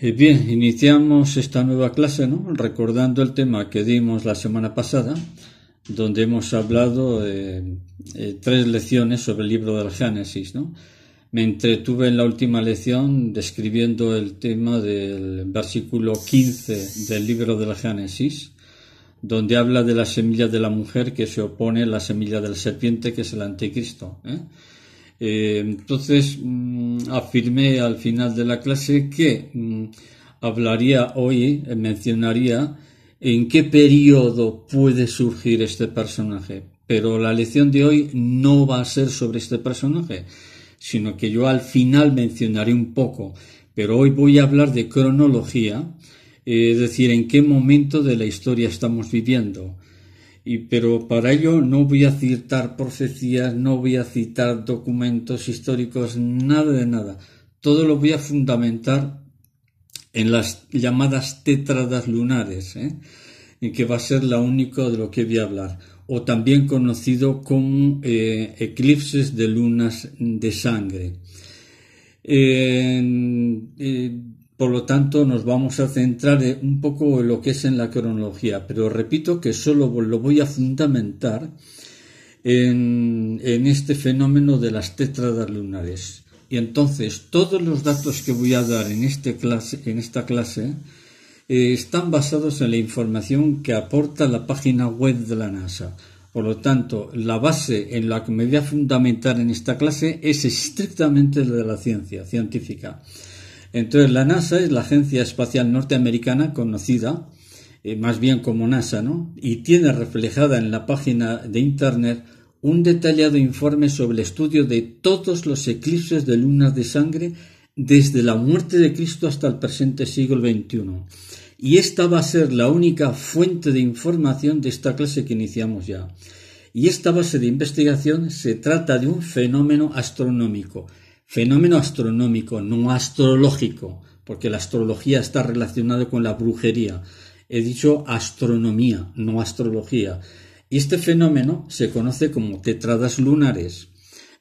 Eh, bien, iniciamos esta nueva clase ¿no? recordando el tema que dimos la semana pasada, donde hemos hablado eh, eh, tres lecciones sobre el libro del Génesis. ¿no? Me entretuve en la última lección describiendo el tema del versículo 15 del libro del Génesis, donde habla de la semilla de la mujer que se opone a la semilla del serpiente, que es el anticristo. ¿eh? Eh, entonces mm, afirmé al final de la clase que mm, hablaría hoy, eh, mencionaría en qué periodo puede surgir este personaje. Pero la lección de hoy no va a ser sobre este personaje, sino que yo al final mencionaré un poco. Pero hoy voy a hablar de cronología, eh, es decir, en qué momento de la historia estamos viviendo pero para ello no voy a citar profecías, no voy a citar documentos históricos, nada de nada. Todo lo voy a fundamentar en las llamadas tétradas lunares, ¿eh? que va a ser la único de lo que voy a hablar, o también conocido como eh, eclipses de lunas de sangre. Eh, por lo tanto, nos vamos a centrar un poco en lo que es en la cronología, pero repito que solo lo voy a fundamentar en, este fenómeno de las tetradas lunares. Y entonces, todos los datos que voy a dar en, este esta clase eh, están basados en la información que aporta la página web de la NASA. Por lo tanto, la base en la que me voy a fundamentar en esta clase es estrictamente la de la ciencia científica. Entonces, la NASA es la agencia espacial norteamericana conocida eh, más bien como NASA, ¿no? Y tiene reflejada en la página de Internet un detallado informe sobre el estudio de todos los eclipses de lunas de sangre desde la muerte de Cristo hasta el presente siglo XXI. Y esta va a ser la única fuente de información de esta clase que iniciamos ya. Y esta base de investigación se trata de un fenómeno astronómico fenómeno astronómico, no astrológico, porque la astrología está relacionada con la brujería. He dicho astronomía, no astrología. Y este fenómeno se conoce como tetradas lunares.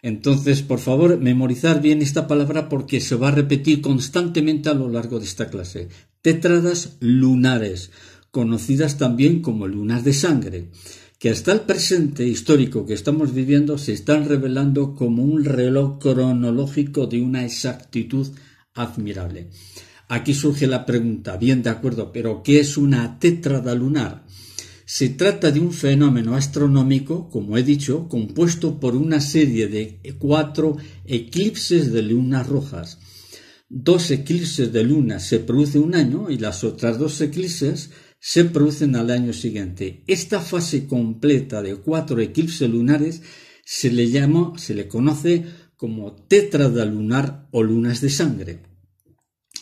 Entonces, por favor, memorizar bien esta palabra porque se va a repetir constantemente a lo largo de esta clase. tetradas lunares, conocidas también como lunas de sangre que hasta el presente histórico que estamos viviendo se están revelando como un reloj cronológico de una exactitud admirable. Aquí surge la pregunta, bien de acuerdo, pero ¿qué es una tétrada lunar? Se trata de un fenómeno astronómico, como he dicho, compuesto por una serie de cuatro eclipses de lunas rojas. Dos eclipses de luna se producen un año y las otras dos eclipses se producen al año siguiente. Esta fase completa de cuatro eclipses lunares se le llama, se le conoce como tetrada lunar o lunas de sangre.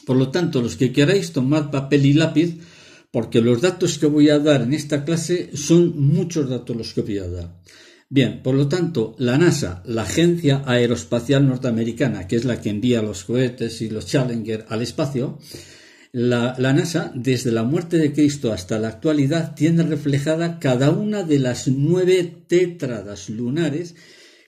Por lo tanto, los que queráis tomar papel y lápiz, porque los datos que voy a dar en esta clase son muchos datos los que voy a dar. Bien, por lo tanto, la NASA, la Agencia Aeroespacial Norteamericana, que es la que envía los cohetes y los Challenger al espacio, la, NASA, desde la muerte de Cristo hasta la actualidad, tiene reflejada cada una de las nueve tétradas lunares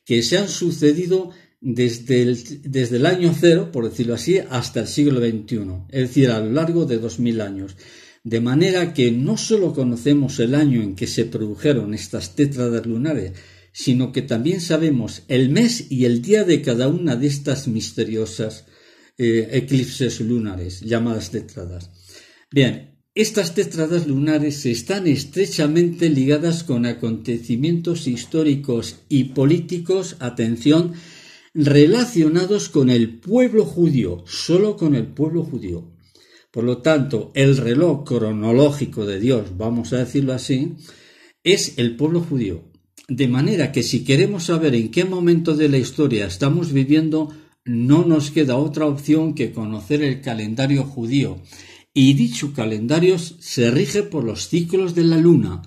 que se han sucedido desde el, desde el año cero, por decirlo así, hasta el siglo XXI, es decir, a lo largo de dos mil años. De manera que no solo conocemos el año en que se produjeron estas tétradas lunares, sino que también sabemos el mes y el día de cada una de estas misteriosas eh, eclipses lunares, llamadas tetradas Bien, estas tetradas lunares están estrechamente ligadas con acontecimientos históricos y políticos, atención, relacionados con el pueblo judío, solo con el pueblo judío. Por lo tanto, el reloj cronológico de Dios, vamos a decirlo así, es el pueblo judío. De manera que si queremos saber en qué momento de la historia estamos viviendo, no nos queda otra opción que conocer el calendario judío, y dicho calendario se rige por los ciclos de la luna,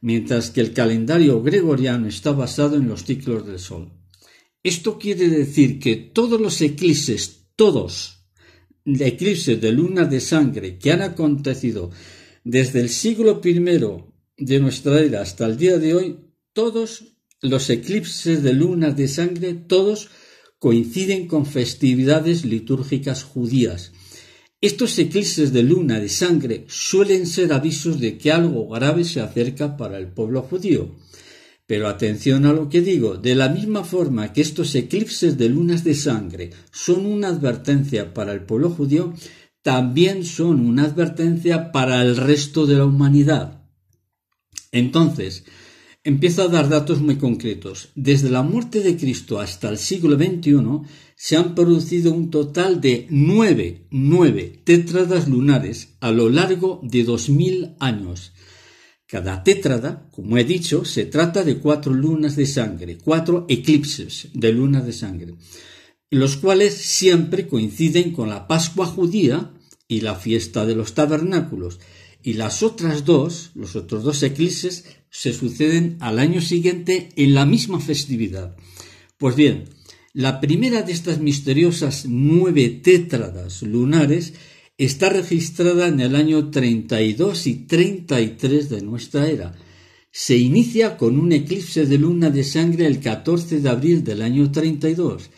mientras que el calendario gregoriano está basado en los ciclos del sol. Esto quiere decir que todos los eclipses, todos, eclipses de luna de sangre que han acontecido desde el siglo primero de nuestra era hasta el día de hoy, todos los eclipses de luna de sangre, todos coinciden con festividades litúrgicas judías. Estos eclipses de luna de sangre suelen ser avisos de que algo grave se acerca para el pueblo judío. Pero atención a lo que digo, de la misma forma que estos eclipses de lunas de sangre son una advertencia para el pueblo judío, también son una advertencia para el resto de la humanidad. Entonces, empieza a dar datos muy concretos. Desde la muerte de Cristo hasta el siglo XXI se han producido un total de nueve, nueve tétradas lunares a lo largo de dos mil años. Cada tétrada, como he dicho, se trata de cuatro lunas de sangre, cuatro eclipses de luna de sangre, los cuales siempre coinciden con la Pascua judía y la fiesta de los tabernáculos, y las otras dos, los otros dos eclipses, se suceden al año siguiente en la misma festividad. Pues bien, la primera de estas misteriosas nueve tétradas lunares está registrada en el año 32 y 33 de nuestra era. Se inicia con un eclipse de luna de sangre el 14 de abril del año 32.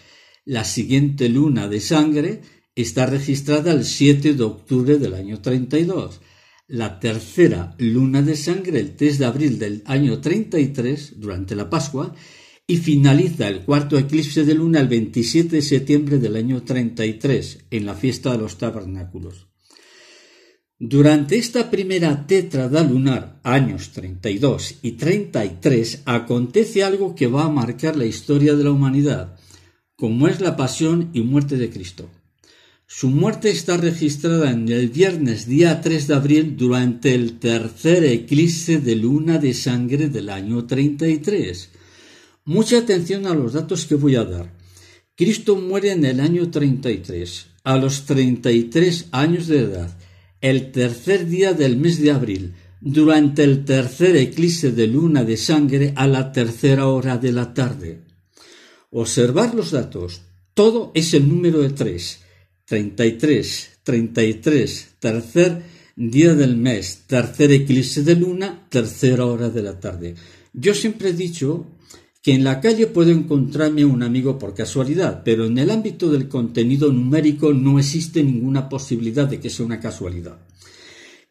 La siguiente luna de sangre está registrada el 7 de octubre del año 32 la tercera luna de sangre el 3 de abril del año 33, durante la Pascua, y finaliza el cuarto eclipse de luna el 27 de septiembre del año 33, en la fiesta de los tabernáculos. Durante esta primera tetrada lunar, años 32 y 33, acontece algo que va a marcar la historia de la humanidad, como es la pasión y muerte de Cristo. Su muerte está registrada en el viernes día 3 de abril durante el tercer eclipse de luna de sangre del año 33. Mucha atención a los datos que voy a dar. Cristo muere en el año 33, a los 33 años de edad, el tercer día del mes de abril, durante el tercer eclipse de luna de sangre a la tercera hora de la tarde. Observar los datos. Todo es el número de tres. 33, 33, tercer día del mes, tercer eclipse de luna, tercera hora de la tarde. Yo siempre he dicho que en la calle puedo encontrarme un amigo por casualidad, pero en el ámbito del contenido numérico no existe ninguna posibilidad de que sea una casualidad.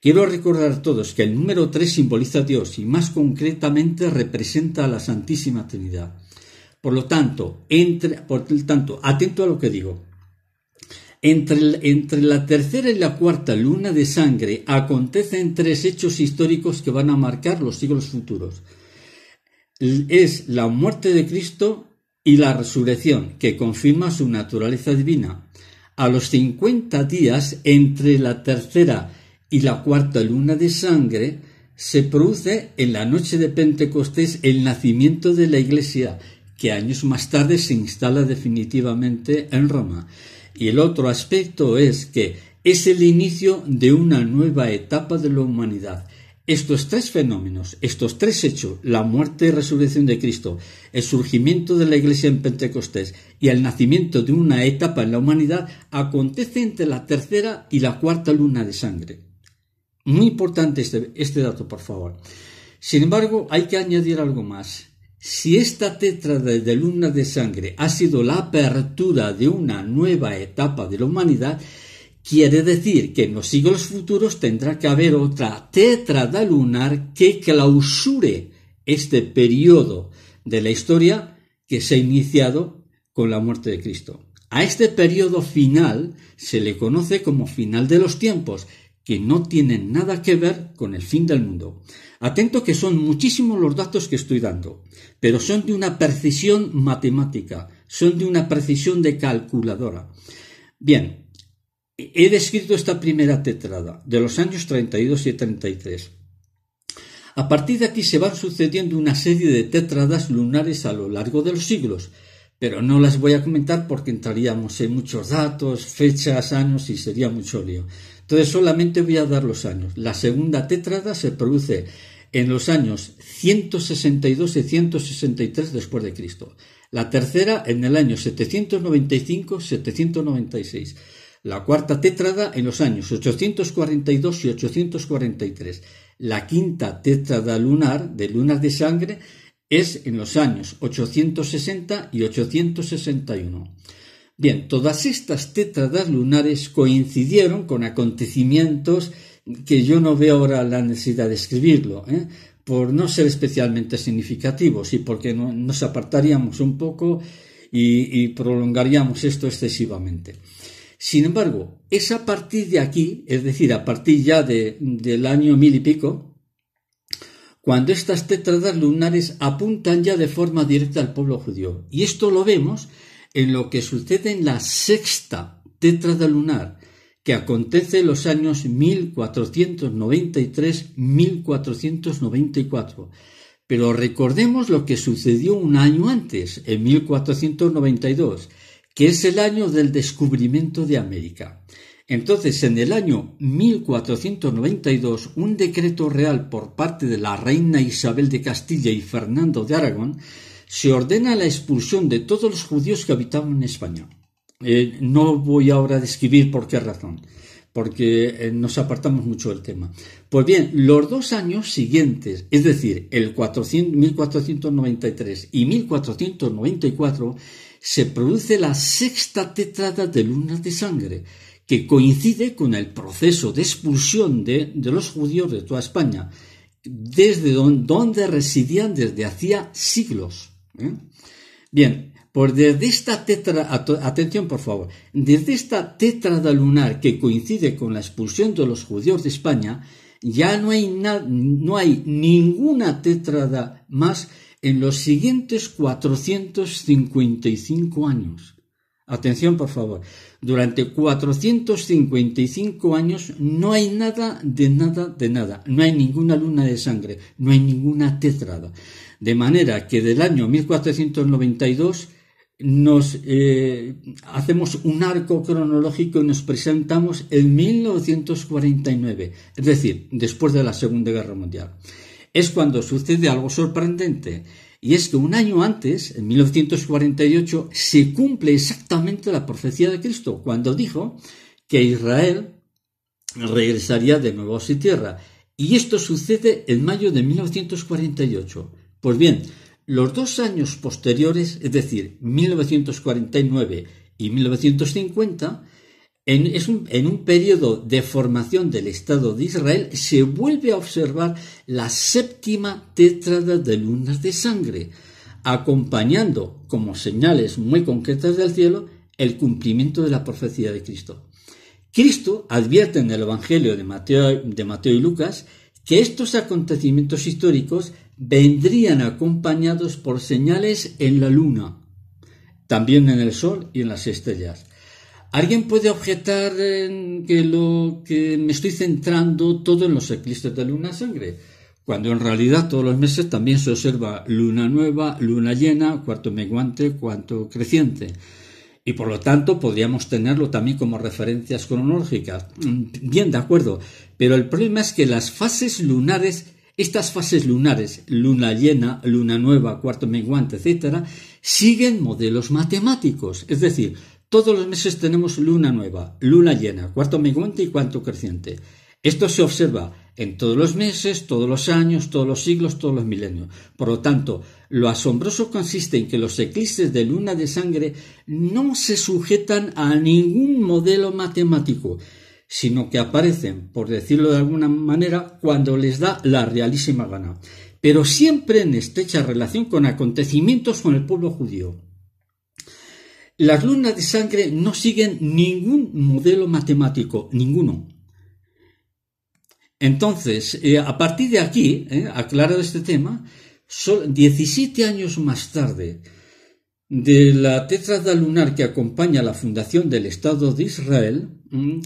Quiero recordar a todos que el número 3 simboliza a Dios y más concretamente representa a la Santísima Trinidad. Por lo tanto, entre, por tanto, atento a lo que digo. Entre, la tercera y la cuarta luna de sangre acontecen tres hechos históricos que van a marcar los siglos futuros. Es la muerte de Cristo y la resurrección, que confirma su naturaleza divina. A los 50 días entre la tercera y la cuarta luna de sangre, se produce en la noche de Pentecostés el nacimiento de la Iglesia, que años más tarde se instala definitivamente en Roma. Y el otro aspecto es que es el inicio de una nueva etapa de la humanidad. Estos tres fenómenos, estos tres hechos, la muerte y resurrección de Cristo, el surgimiento de la Iglesia en Pentecostés y el nacimiento de una etapa en la humanidad, acontece entre la tercera y la cuarta luna de sangre. Muy importante este, este dato, por favor. Sin embargo, hay que añadir algo más. Si esta tetra de luna de sangre ha sido la apertura de una nueva etapa de la humanidad, quiere decir que en los siglos futuros tendrá que haber otra de lunar que clausure este periodo de la historia que se ha iniciado con la muerte de Cristo. A este periodo final se le conoce como final de los tiempos que no tienen nada que ver con el fin del mundo. Atento que son muchísimos los datos que estoy dando, pero son de una precisión matemática, son de una precisión de calculadora. Bien, he descrito esta primera tetrada de los años 32 y 33. A partir de aquí se van sucediendo una serie de tetradas lunares a lo largo de los siglos, pero no las voy a comentar porque entraríamos en muchos datos, fechas, años y sería mucho lío. Entonces solamente voy a dar los años. La segunda tétrada se produce en los años 162 y 163 después de Cristo. La tercera en el año 795-796. La cuarta tétrada en los años 842 y 843. La quinta tétrada lunar de lunas de sangre es en los años 860 y 861. Bien, todas estas tétradas lunares coincidieron con acontecimientos que yo no veo ahora la necesidad de escribirlo, ¿eh? por no ser especialmente significativos y porque nos apartaríamos un poco y, prolongaríamos esto excesivamente. Sin embargo, es a partir de aquí, es decir, a partir ya del año mil y pico, cuando estas tétradas lunares apuntan ya de forma directa al pueblo judío. Y esto lo vemos en lo que sucede en la sexta tetrada lunar, que acontece en los años 1493-1494. Pero recordemos lo que sucedió un año antes, en 1492, que es el año del descubrimiento de América. Entonces, en el año 1492, un decreto real por parte de la reina Isabel de Castilla y Fernando de Aragón se ordena la expulsión de todos los judíos que habitaban en España. Eh, no voy ahora a describir por qué razón, porque eh, nos apartamos mucho del tema. Pues bien, los dos años siguientes, es decir, el 1493 y 1494, se produce la sexta tetrada de lunas de sangre, que coincide con el proceso de expulsión de, los judíos de toda España, desde donde residían desde hacía siglos. ¿eh? Bien, por pues desde esta tetrada, atención por favor, desde esta tetrada lunar que coincide con la expulsión de los judíos de España, ya no hay, no hay ninguna tetrada más en los siguientes 455 años. Atención, por favor. Durante 455 años no hay nada de nada de nada. No hay ninguna luna de sangre, no hay ninguna tetrada. De manera que del año 1492 nos eh, hacemos un arco cronológico y nos presentamos en 1949, es decir, después de la Segunda Guerra Mundial. Es cuando sucede algo sorprendente, y es que un año antes, en 1948, se cumple exactamente la profecía de Cristo, cuando dijo que Israel regresaría de nuevo a su tierra. Y esto sucede en mayo de 1948. Pues bien, los dos años posteriores, es decir, 1949 y 1950, en, un, periodo de formación del Estado de Israel se vuelve a observar la séptima tetrada de lunas de sangre, acompañando como señales muy concretas del cielo el cumplimiento de la profecía de Cristo. Cristo advierte en el Evangelio de Mateo y Lucas que estos acontecimientos históricos vendrían acompañados por señales en la luna, también en el sol y en las estrellas. Alguien puede objetar que lo que me estoy centrando todo en los eclipses de luna sangre, cuando en realidad todos los meses también se observa luna nueva, luna llena, cuarto menguante, cuarto creciente. Y por lo tanto podríamos tenerlo también como referencias cronológicas. Mm, bien, de acuerdo. Pero el problema es que las fases lunares estas fases lunares, luna llena, luna nueva, cuarto menguante, etc., siguen modelos matemáticos, es decir, todos los meses tenemos luna nueva, luna llena, cuarto menguante y cuarto creciente. Esto se observa en todos los meses, todos los años, todos los siglos, todos los milenios. Por lo tanto, lo asombroso consiste en que los eclipses de luna de sangre no se sujetan a ningún modelo matemático, sino que aparecen, por decirlo de alguna manera, cuando les da la realísima gana, pero siempre en estrecha relación con acontecimientos con el pueblo judío. Las lunas de sangre no siguen ningún modelo matemático, ninguno. Entonces, eh, a partir de aquí, eh, aclarado este tema, 17 años más tarde, de la tetrada lunar que acompaña la fundación del Estado de Israel, mm,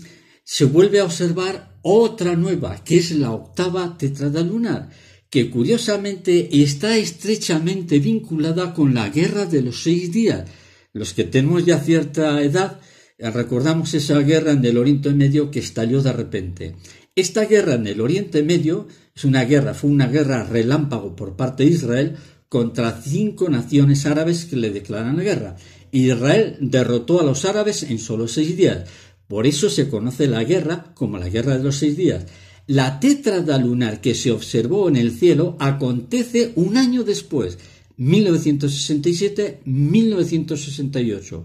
se vuelve a observar otra nueva, que es la octava tetrada lunar, que curiosamente está estrechamente vinculada con la guerra de los seis días. Los que tenemos ya cierta edad eh, recordamos esa guerra en el Oriente Medio que estalló de repente. Esta guerra en el Oriente Medio es una guerra, fue una guerra relámpago por parte de Israel contra cinco naciones árabes que le declaran la guerra. Israel derrotó a los árabes en solo seis días. Por eso se conoce la guerra como la Guerra de los Seis Días. La tétrada lunar que se observó en el cielo acontece un año después, 1967-1968,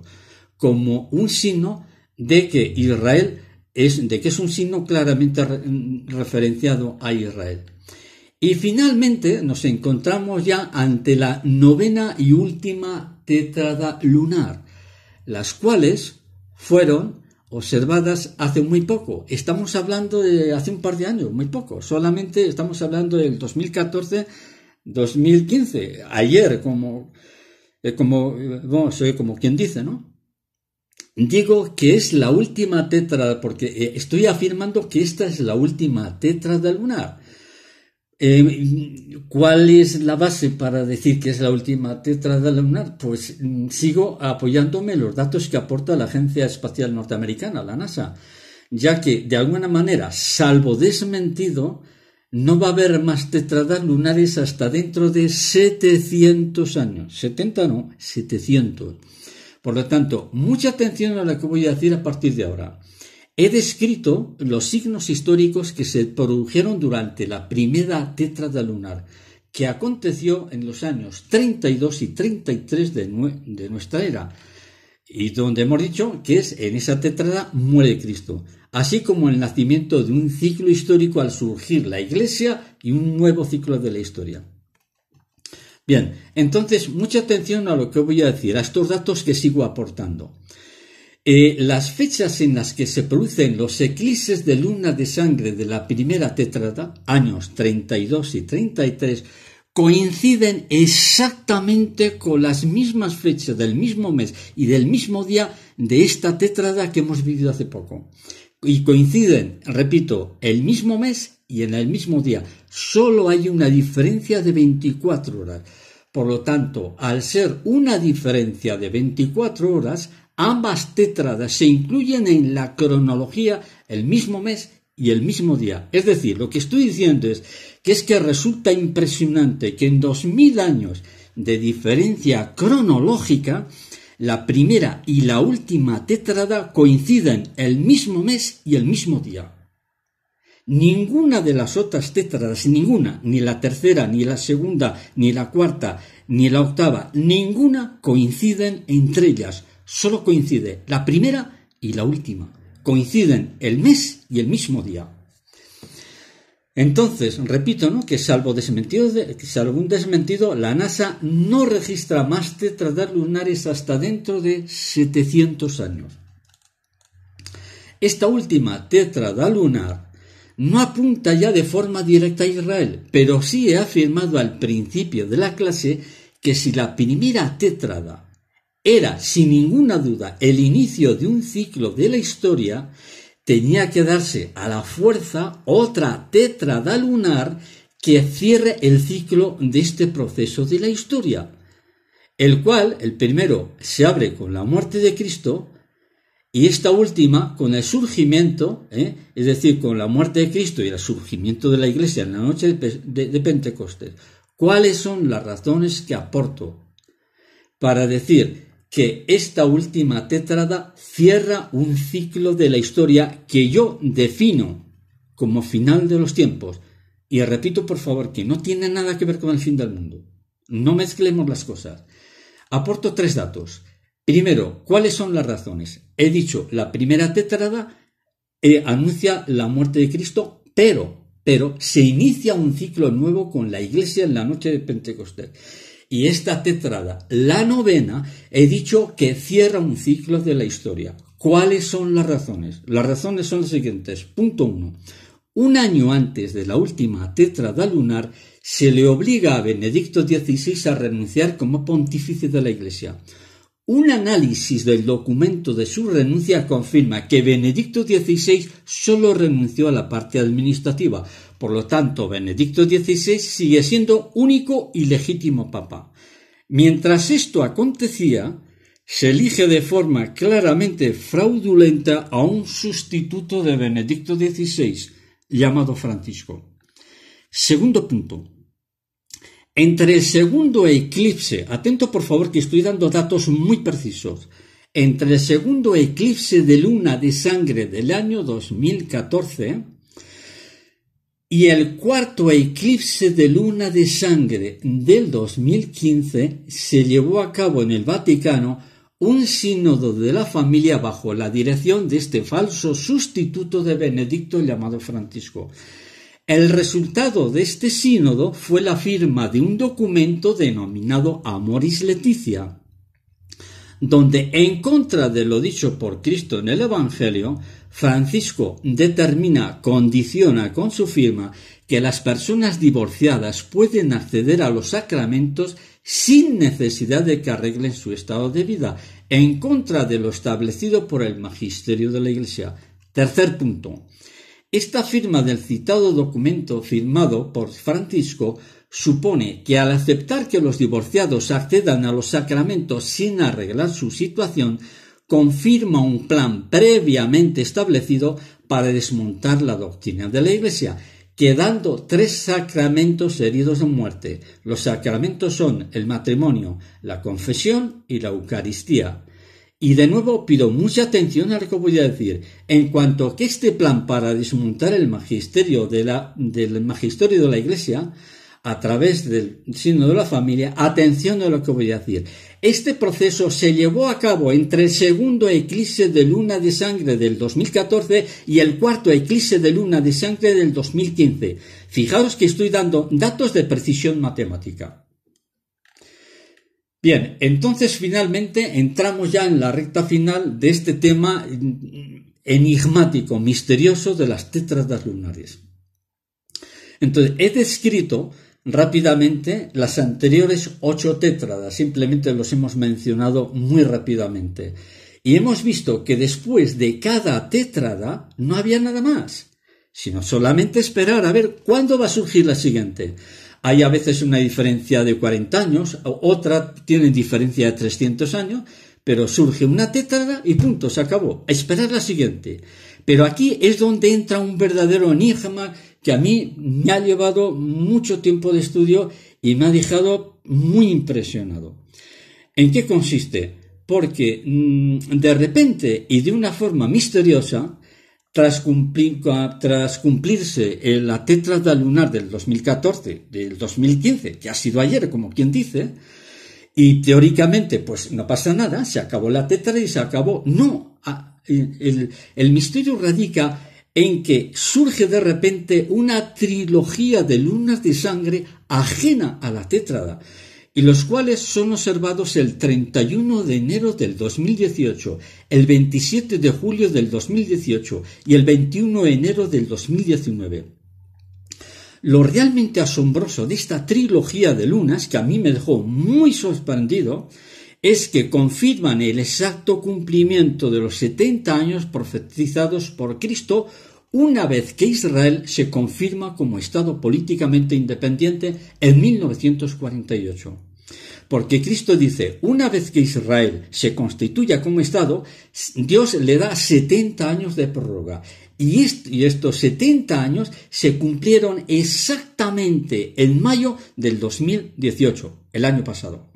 como un signo de que Israel es, de que es un signo claramente mm, referenciado a Israel. Y finalmente nos encontramos ya ante la novena y última tétrada lunar, las cuales fueron observadas hace muy poco. Estamos hablando de hace un par de años, muy poco. Solamente estamos hablando del 2014-2015, ayer, como, eh, como, soy como quien dice, ¿no? Digo que es la última tetra, porque eh, estoy afirmando que esta es la última tetra del lunar. Eh, ¿Cuál es la base para decir que es la última tetrada lunar? Pues mm, sigo apoyándome en los datos que aporta la Agencia Espacial Norteamericana, la NASA, ya que de alguna manera, salvo desmentido, no va a haber más tetradas lunares hasta dentro de 700 años. 70 no, 700. Por lo tanto, mucha atención a lo que voy a decir a partir de ahora. He descrito los signos históricos que se produjeron durante la primera Tetrada lunar, que aconteció en los años 32 y 33 de, nuestra era, y donde hemos dicho que es en esa Tetrada muere Cristo, así como el nacimiento de un ciclo histórico al surgir la Iglesia y un nuevo ciclo de la historia. Bien, entonces mucha atención a lo que voy a decir, a estos datos que sigo aportando. Eh, las fechas en las que se producen los eclipses de luna de sangre de la primera tetrada, años 32 y 33, coinciden exactamente con las mismas fechas del mismo mes y del mismo día de esta tetrada que hemos vivido hace poco. Y coinciden, repito, el mismo mes y en el mismo día. Solo hay una diferencia de 24 horas. Por lo tanto, al ser una diferencia de 24 horas, Ambas tetradas se incluyen en la cronología el mismo mes y el mismo día. Es decir, lo que estoy diciendo es que es que resulta impresionante que en dos mil años de diferencia cronológica, la primera y la última tetrada coinciden el mismo mes y el mismo día. Ninguna de las otras tetradas, ninguna, ni la tercera, ni la segunda, ni la cuarta, ni la octava, ninguna coinciden entre ellas solo coincide la primera y la última. Coinciden el mes y el mismo día. Entonces, repito, ¿no? que salvo, un desmentido, la NASA no registra más tetradas lunares hasta dentro de 700 años. Esta última tetrada lunar no apunta ya de forma directa a Israel, pero sí he afirmado al principio de la clase que si la primera tetrada era sin ninguna duda el inicio de un ciclo de la historia, tenía que darse a la fuerza otra tetrada lunar que cierre el ciclo de este proceso de la historia, el cual, el primero, se abre con la muerte de Cristo y esta última con el surgimiento, ¿eh? es decir, con la muerte de Cristo y el surgimiento de la Iglesia en la noche de, de Pentecostés. ¿Cuáles son las razones que aporto para decir que esta última tetrada cierra un ciclo de la historia que yo defino como final de los tiempos. Y repito, por favor, que no tiene nada que ver con el fin del mundo. No mezclemos las cosas. Aporto tres datos. Primero, ¿cuáles son las razones? He dicho, la primera tetrada eh, anuncia la muerte de Cristo, pero, pero se inicia un ciclo nuevo con la iglesia en la noche de Pentecostés y esta tetrada, la novena, he dicho que cierra un ciclo de la historia. ¿Cuáles son las razones? Las razones son las siguientes. Punto 1. Un año antes de la última tetrada lunar, se le obliga a Benedicto XVI a renunciar como pontífice de la Iglesia. Un análisis del documento de su renuncia confirma que Benedicto XVI solo renunció a la parte administrativa, por lo tanto, Benedicto XVI sigue siendo único y legítimo papa. Mientras esto acontecía, se elige de forma claramente fraudulenta a un sustituto de Benedicto XVI, llamado Francisco. Segundo punto. Entre el segundo eclipse, atento por favor que estoy dando datos muy precisos, entre el segundo eclipse de luna de sangre del año 2014 y el cuarto eclipse de luna de sangre del 2015 se llevó a cabo en el Vaticano un sínodo de la familia bajo la dirección de este falso sustituto de Benedicto llamado Francisco. El resultado de este sínodo fue la firma de un documento denominado Amoris Leticia, donde en contra de lo dicho por Cristo en el Evangelio, Francisco determina, condiciona con su firma que las personas divorciadas pueden acceder a los sacramentos sin necesidad de que arreglen su estado de vida, en contra de lo establecido por el magisterio de la Iglesia. Tercer punto. Esta firma del citado documento firmado por Francisco supone que al aceptar que los divorciados accedan a los sacramentos sin arreglar su situación, confirma un plan previamente establecido para desmontar la doctrina de la Iglesia, quedando tres sacramentos heridos en muerte. Los sacramentos son el matrimonio, la confesión y la Eucaristía. Y de nuevo pido mucha atención a lo que voy a decir. En cuanto a que este plan para desmontar el magisterio de la, del magisterio de la Iglesia a través del signo de la familia, atención a lo que voy a decir. Este proceso se llevó a cabo entre el segundo eclipse de luna de sangre del 2014 y el cuarto eclipse de luna de sangre del 2015. Fijaros que estoy dando datos de precisión matemática. Bien, entonces finalmente entramos ya en la recta final de este tema enigmático, misterioso de las tetradas lunares. Entonces, he descrito rápidamente las anteriores ocho tétradas, simplemente los hemos mencionado muy rápidamente. Y hemos visto que después de cada tétrada no había nada más, sino solamente esperar a ver cuándo va a surgir la siguiente. Hay a veces una diferencia de 40 años, otra tiene diferencia de 300 años, pero surge una tétrada y punto, se acabó. esperar la siguiente. Pero aquí es donde entra un verdadero enigma que a mí me ha llevado mucho tiempo de estudio y me ha dejado muy impresionado. ¿En qué consiste? Porque mm, de repente y de una forma misteriosa, tras, cumplir, tras cumplirse la tetrada lunar del 2014, del 2015, que ha sido ayer, como quien dice, y teóricamente, pues no pasa nada, se acabó la tetra y se acabó. No, el misterio radica en que surge de repente una trilogía de lunas de sangre ajena a la tétrada, y los cuales son observados el 31 de enero del 2018, el 27 de julio del 2018 y el 21 de enero del 2019. Lo realmente asombroso de esta trilogía de lunas, que a mí me dejó muy sorprendido, es que confirman el exacto cumplimiento de los 70 años profetizados por Cristo una vez que Israel se confirma como Estado políticamente independiente en 1948. Porque Cristo dice, una vez que Israel se constituya como Estado, Dios le da 70 años de prórroga. Y, estos 70 años se cumplieron exactamente en mayo del 2018, el año pasado.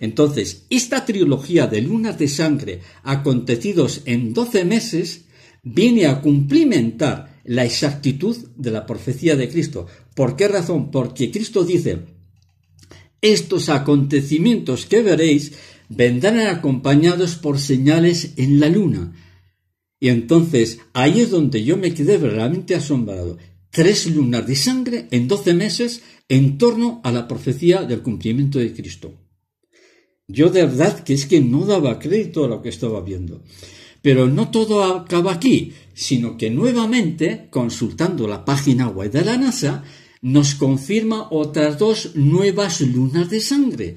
Entonces, esta trilogía de lunas de sangre acontecidos en doce meses viene a cumplimentar la exactitud de la profecía de Cristo. ¿Por qué razón? Porque Cristo dice, estos acontecimientos que veréis vendrán acompañados por señales en la luna. Y entonces ahí es donde yo me quedé realmente asombrado. Tres lunas de sangre en doce meses en torno a la profecía del cumplimiento de Cristo. Yo de verdad que es que no daba crédito a lo que estaba viendo. Pero no todo acaba aquí, sino que nuevamente, consultando la página web de la NASA, nos confirma otras dos nuevas lunas de sangre.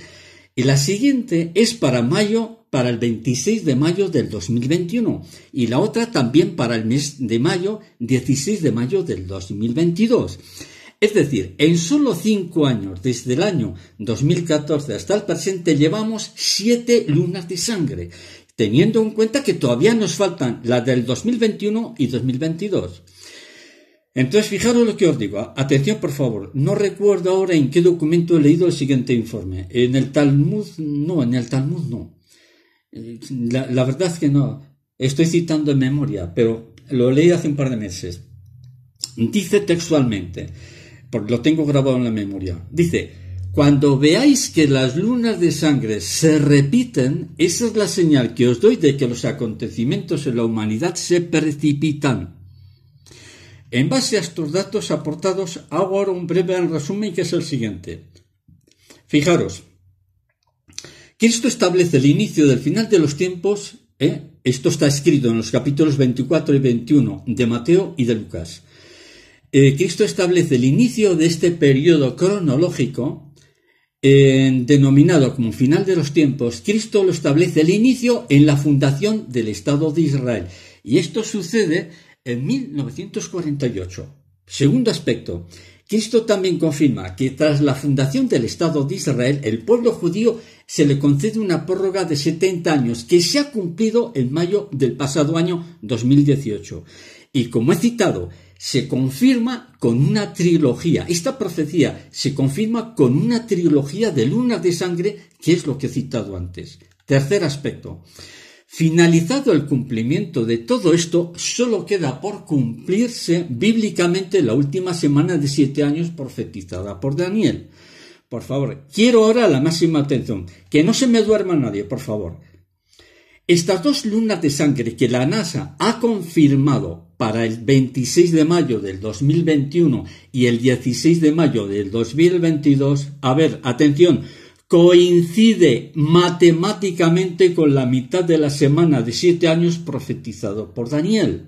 Y la siguiente es para mayo, para el 26 de mayo del 2021. Y la otra también para el mes de mayo, 16 de mayo del 2022. Es decir, en solo cinco años, desde el año 2014 hasta el presente, llevamos siete lunas de sangre, teniendo en cuenta que todavía nos faltan las del 2021 y 2022. Entonces, fijaros lo que os digo. Atención, por favor. No recuerdo ahora en qué documento he leído el siguiente informe. En el Talmud, no, en el Talmud no. La, verdad es que no. Estoy citando en memoria, pero lo leí hace un par de meses. Dice textualmente porque lo tengo grabado en la memoria. Dice, cuando veáis que las lunas de sangre se repiten, esa es la señal que os doy de que los acontecimientos en la humanidad se precipitan. En base a estos datos aportados, hago ahora un breve resumen que es el siguiente. Fijaros, Cristo establece el inicio del final de los tiempos, ¿eh? esto está escrito en los capítulos 24 y 21 de Mateo y de Lucas. Eh, Cristo establece el inicio de este periodo cronológico, eh, denominado como final de los tiempos, Cristo lo establece el inicio en la fundación del Estado de Israel. Y esto sucede en 1948. Segundo aspecto, Cristo también confirma que tras la fundación del Estado de Israel, el pueblo judío se le concede una prórroga de 70 años que se ha cumplido en mayo del pasado año 2018. Y como he citado, se confirma con una trilogía. Esta profecía se confirma con una trilogía de lunas de sangre, que es lo que he citado antes. Tercer aspecto. Finalizado el cumplimiento de todo esto, solo queda por cumplirse bíblicamente la última semana de siete años profetizada por Daniel. Por favor, quiero ahora la máxima atención. Que no se me duerma nadie, por favor. Estas dos lunas de sangre que la NASA ha confirmado para el 26 de mayo del 2021 y el 16 de mayo del 2022, a ver, atención, coincide matemáticamente con la mitad de la semana de siete años profetizado por Daniel.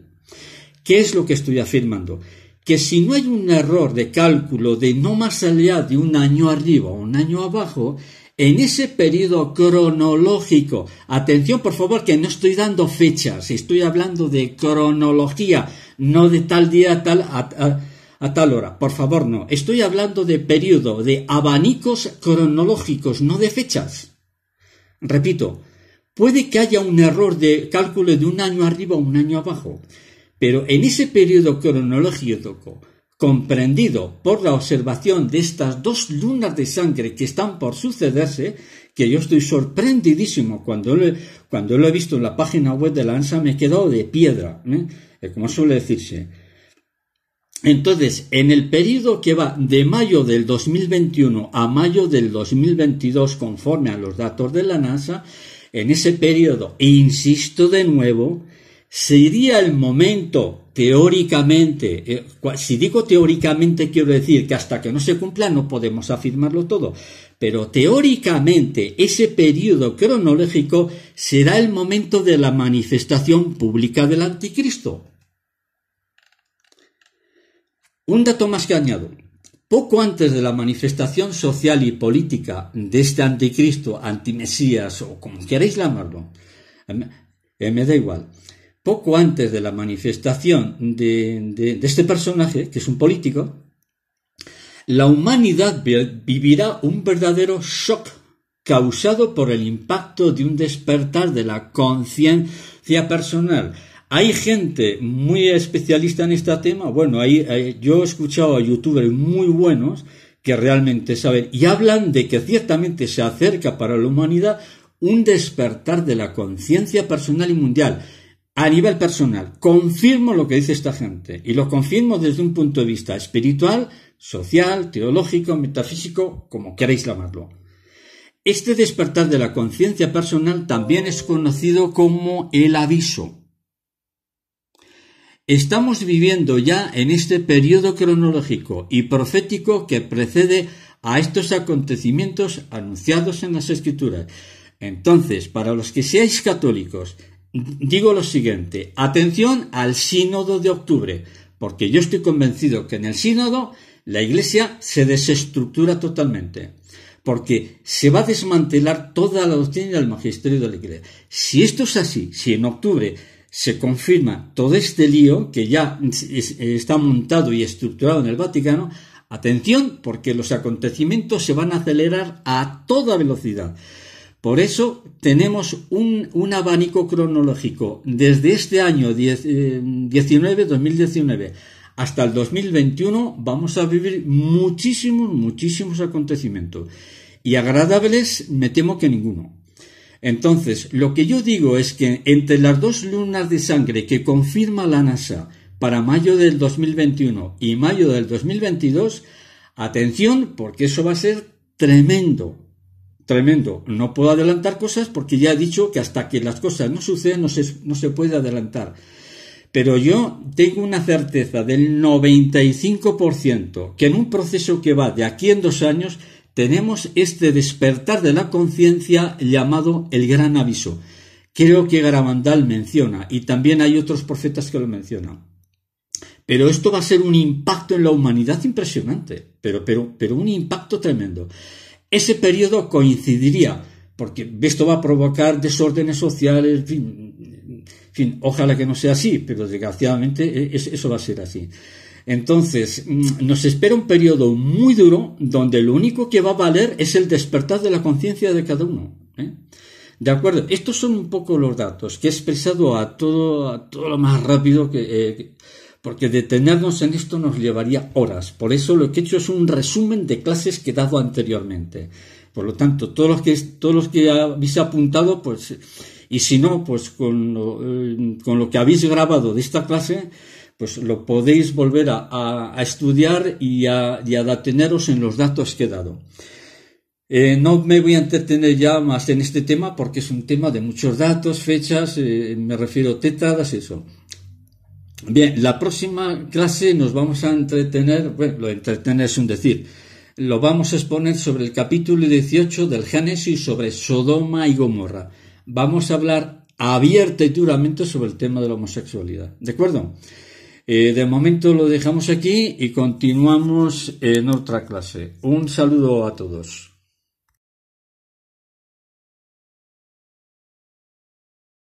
¿Qué es lo que estoy afirmando? Que si no hay un error de cálculo de no más allá de un año arriba o un año abajo, en ese periodo cronológico, atención por favor que no estoy dando fechas, estoy hablando de cronología, no de tal día a tal, a, tal hora, por favor no, estoy hablando de periodo, de abanicos cronológicos, no de fechas. Repito, puede que haya un error de cálculo de un año arriba o un año abajo, pero en ese periodo cronológico, comprendido por la observación de estas dos lunas de sangre que están por sucederse, que yo estoy sorprendidísimo cuando lo, cuando lo he visto en la página web de la NASA me he quedado de piedra, ¿eh? Eh, como suele decirse. Entonces, en el periodo que va de mayo del 2021 a mayo del 2022, conforme a los datos de la NASA, en ese periodo, e insisto de nuevo, sería el momento, teóricamente, eh, si digo teóricamente quiero decir que hasta que no se cumpla no podemos afirmarlo todo, pero teóricamente ese periodo cronológico será el momento de la manifestación pública del anticristo. Un dato más que añado. Poco antes de la manifestación social y política de este anticristo, antimesías o como queráis llamarlo, eh, eh, me da igual poco antes de la manifestación de, este personaje, que es un político, la humanidad vivirá un verdadero shock causado por el impacto de un despertar de la conciencia personal. Hay gente muy especialista en este tema, bueno, yo he escuchado a youtubers muy buenos que realmente saben y hablan de que ciertamente se acerca para la humanidad un despertar de la conciencia personal y mundial a nivel personal, confirmo lo que dice esta gente y lo confirmo desde un punto de vista espiritual, social, teológico, metafísico, como queráis llamarlo. Este despertar de la conciencia personal también es conocido como el aviso. Estamos viviendo ya en este periodo cronológico y profético que precede a estos acontecimientos anunciados en las Escrituras. Entonces, para los que seáis católicos, digo lo siguiente, atención al sínodo de octubre, porque yo estoy convencido que en el sínodo la Iglesia se desestructura totalmente, porque se va a desmantelar toda la doctrina del magisterio de la Iglesia. Si esto es así, si en octubre se confirma todo este lío que ya está montado y estructurado en el Vaticano, atención, porque los acontecimientos se van a acelerar a toda velocidad. Por eso tenemos un, abanico cronológico desde este año 19, 2019 eh, hasta el 2021 vamos a vivir muchísimos, muchísimos acontecimientos. Y agradables me temo que ninguno. Entonces, lo que yo digo es que entre las dos lunas de sangre que confirma la NASA para mayo del 2021 y mayo del 2022, atención, porque eso va a ser tremendo, tremendo. No puedo adelantar cosas porque ya he dicho que hasta que las cosas no suceden no se, no se puede adelantar. Pero yo tengo una certeza del 95% que en un proceso que va de aquí en dos años tenemos este despertar de la conciencia llamado el gran aviso. Creo que Garabandal menciona y también hay otros profetas que lo mencionan. Pero esto va a ser un impacto en la humanidad impresionante, pero, pero, pero un impacto tremendo. Ese periodo coincidiría, porque esto va a provocar desórdenes sociales, fin, ojalá que no sea así, pero desgraciadamente e-, eso va a ser así. Entonces, mm, nos espera un periodo muy duro donde lo único que va a valer es el despertar de la conciencia de cada uno. ¿eh? De acuerdo, estos son un poco los datos que he expresado a todo, a todo lo más rápido que, eh, porque detenernos en esto nos llevaría horas. Por eso lo que he hecho es un resumen de clases que he dado anteriormente. Por lo tanto, todos los que, todos los que habéis apuntado, pues, y si no, pues eh, con lo, que habéis grabado de esta clase, pues lo podéis volver a, estudiar y a, deteneros en los datos que he dado. Eh, no me voy a entretener ya más en este tema porque es un tema de muchos datos, fechas, eh, me refiero a eso. Bien, la próxima clase nos vamos a entretener, bueno, lo entretener es un decir, lo vamos a exponer sobre el capítulo 18 del Génesis sobre Sodoma y Gomorra. Vamos a hablar abierta y duramente sobre el tema de la homosexualidad. ¿De acuerdo? Eh, de momento lo dejamos aquí y continuamos en otra clase. Un saludo a todos.